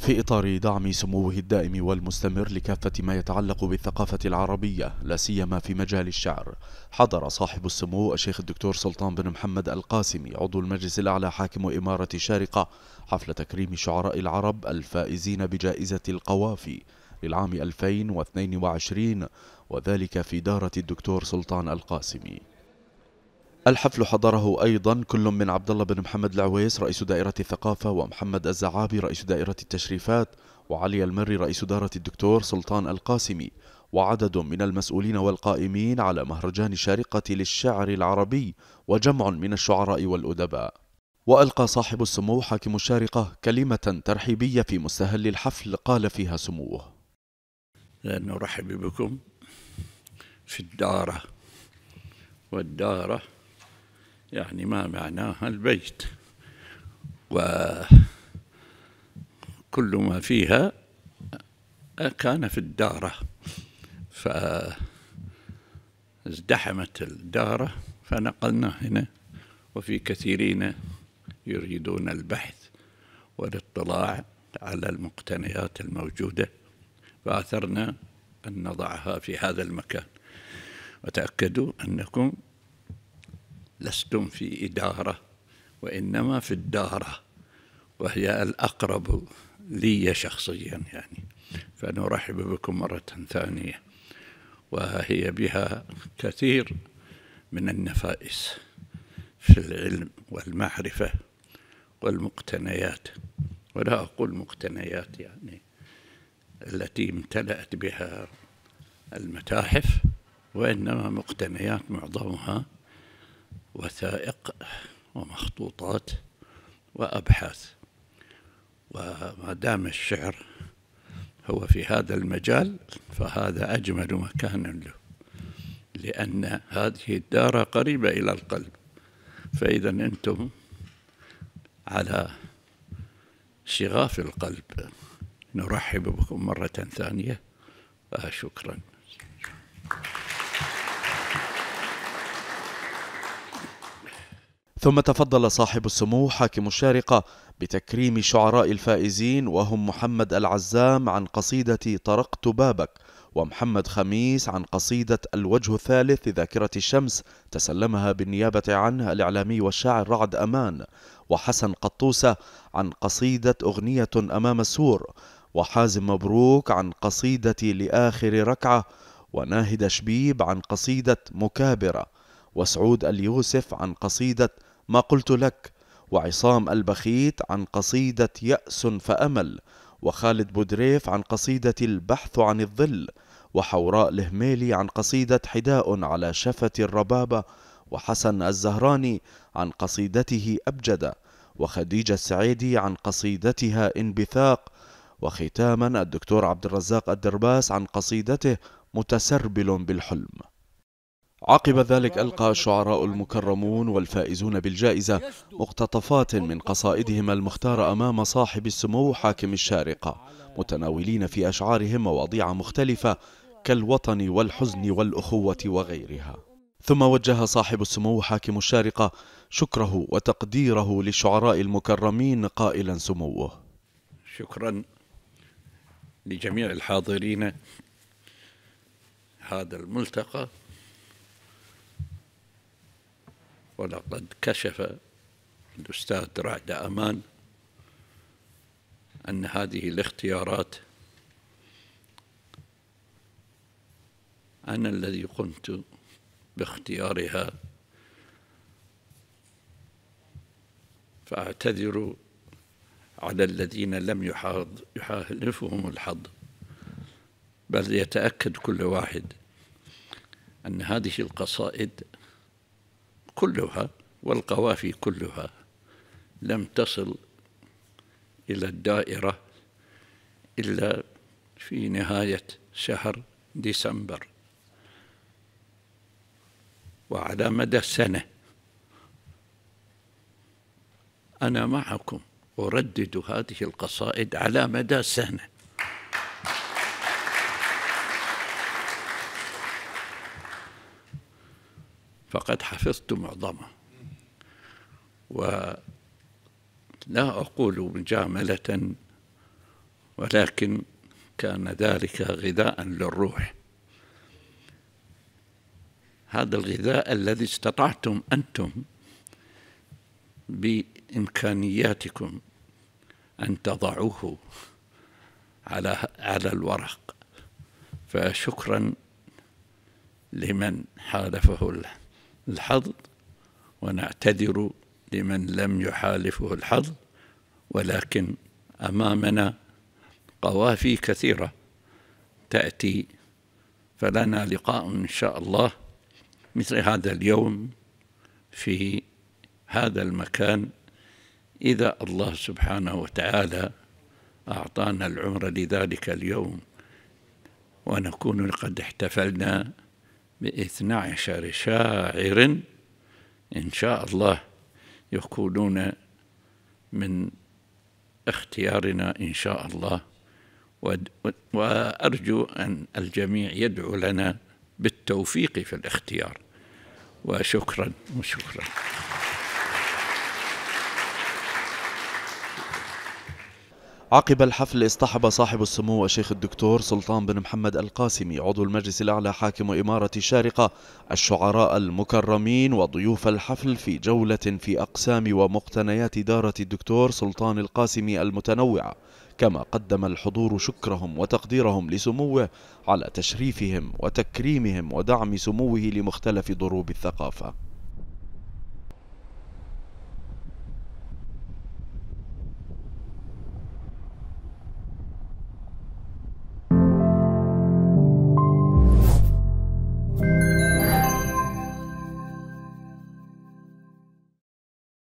في إطار دعم سموه الدائم والمستمر لكافة ما يتعلق بالثقافة العربية لا سيما في مجال الشعر حضر صاحب السمو الشيخ الدكتور سلطان بن محمد القاسمي عضو المجلس الأعلى حاكم إمارة الشارقة حفل تكريم شعراء العرب الفائزين بجائزة القوافي للعام 2022 وذلك في دارة الدكتور سلطان القاسمي الحفل حضره أيضا كل من عبد الله بن محمد العويس رئيس دائرة الثقافة ومحمد الزعابي رئيس دائرة التشريفات وعلي المري رئيس دارة الدكتور سلطان القاسمي وعدد من المسؤولين والقائمين على مهرجان الشارقة للشعر العربي وجمع من الشعراء والأدباء وألقى صاحب السمو حاكم الشارقة كلمة ترحيبية في مستهل الحفل قال فيها سموه نرحب بكم في الدارة والدارة يعني ما معناها البيت وكل ما فيها كان في الدارة فازدحمت الدارة فنقلنا هنا وفي كثيرين يريدون البحث والاطلاع على المقتنيات الموجودة فأثرنا أن نضعها في هذا المكان وتأكدوا أنكم لستم في إدارة وإنما في الدارة وهي الأقرب لي شخصيا يعني فنرحب بكم مرة ثانية وهي بها كثير من النفائس في العلم والمعرفة والمقتنيات ولا أقول مقتنيات يعني التي امتلأت بها المتاحف وإنما مقتنيات معظمها وثائق ومخطوطات وأبحاث وما دام الشعر هو في هذا المجال فهذا أجمل مكان له لأن هذه الدار قريبة إلى القلب فإذا أنتم على شغاف القلب نرحب بكم مرة ثانية وشكرا آه، ثم تفضل صاحب السمو حاكم الشارقة بتكريم شعراء الفائزين وهم محمد العزام عن قصيدة طرقت بابك ومحمد خميس عن قصيدة الوجه الثالث لذاكرة الشمس تسلمها بالنيابة عنه الإعلامي والشاعر رعد أمان وحسن قطوسة عن قصيدة أغنية أمام السور وحازم مبروك عن قصيدة لآخر ركعة وناهد شبيب عن قصيدة مكابرة وسعود اليوسف عن قصيدة ما قلت لك وعصام البخيت عن قصيدة يأس فأمل وخالد بودريف عن قصيدة البحث عن الظل وحوراء الهميلي عن قصيدة حداء على شفة الربابة وحسن الزهراني عن قصيدته أبجدة وخديجة السعيدي عن قصيدتها انبثاق وختاما الدكتور عبد الرزاق الدرباس عن قصيدته متسربل بالحلم عقب ذلك ألقى الشعراء المكرمون والفائزون بالجائزة مقتطفات من قصائدهم المختارة أمام صاحب السمو حاكم الشارقة متناولين في أشعارهم مواضيع مختلفة كالوطن والحزن والأخوة وغيرها ثم وجه صاحب السمو حاكم الشارقة شكره وتقديره للشعراء المكرمين قائلا سموه شكرا لجميع الحاضرين هذا الملتقى ولقد كشف الأستاذ رعد أمان أن هذه الاختيارات أنا الذي قمت باختيارها فأعتذر على الذين لم يحاض يحالفهم الحظ بل يتأكد كل واحد أن هذه القصائد كلها والقوافي كلها لم تصل إلى الدائرة إلا في نهاية شهر ديسمبر وعلى مدى سنة أنا معكم أردد هذه القصائد على مدى سنة فقد حفظت معظمه ولا أقول مجاملة ولكن كان ذلك غذاء للروح هذا الغذاء الذي استطعتم أنتم بإمكانياتكم أن تضعوه على على الورق فشكرا لمن حالفه الله الحظ ونعتذر لمن لم يحالفه الحظ ولكن امامنا قوافي كثيره تاتي فلنا لقاء ان شاء الله مثل هذا اليوم في هذا المكان اذا الله سبحانه وتعالى اعطانا العمر لذلك اليوم ونكون قد احتفلنا باثنا عشر شاعر إن شاء الله يكونون من اختيارنا إن شاء الله وأرجو أن الجميع يدعو لنا بالتوفيق في الاختيار وشكرا وشكرا عقب الحفل اصطحب صاحب السمو الشيخ الدكتور سلطان بن محمد القاسمي عضو المجلس الأعلى حاكم إمارة الشارقة الشعراء المكرمين وضيوف الحفل في جولة في أقسام ومقتنيات دارة الدكتور سلطان القاسمي المتنوعة كما قدم الحضور شكرهم وتقديرهم لسموه على تشريفهم وتكريمهم ودعم سموه لمختلف ضروب الثقافة